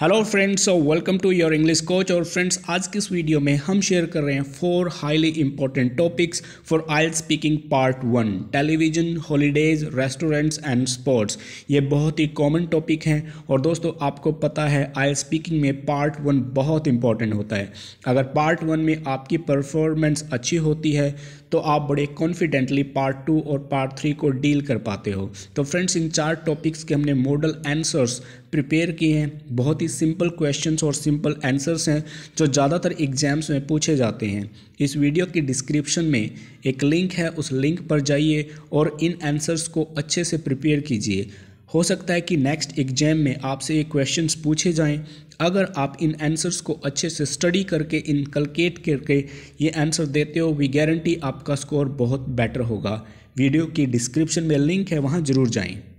hello friends welcome to your English coach और friends आज की इस वीडियो में हम शेयर कर रहे हैं four highly important topics for आयल speaking part one television holidays restaurants and sports ये बहुत ही कॉमन टॉपिक हैं और दोस्तों आपको पता है आयल स्पीकिंग में पार्ट वन बहुत इंपॉर्टेंट होता है अगर पार्ट वन में आपकी परफॉर्मेंस अच्छी होती है तो आप बड़े कॉन्फिडेंटली पार्ट टू और पार्ट थ्री को डील कर पाते हो तो फ्रेंड्स इन चार टॉपिक्स के हमने मॉडल आंसर्स प्रिपेयर किए हैं बहुत ही सिंपल क्वेश्चंस और सिंपल आंसर्स हैं जो ज़्यादातर एग्जाम्स में पूछे जाते हैं इस वीडियो की डिस्क्रिप्शन में एक लिंक है उस लिंक पर जाइए और इन आंसर्स को अच्छे से प्रिपेयर कीजिए हो सकता है कि नेक्स्ट एग्जाम में आपसे ये क्वेश्चंस पूछे जाएं अगर आप इन आंसर्स को अच्छे से स्टडी करके इनकलकेट करके ये आंसर देते हो वी गारंटी आपका स्कोर बहुत बेटर होगा वीडियो की डिस्क्रिप्शन में लिंक है वहाँ ज़रूर जाएँ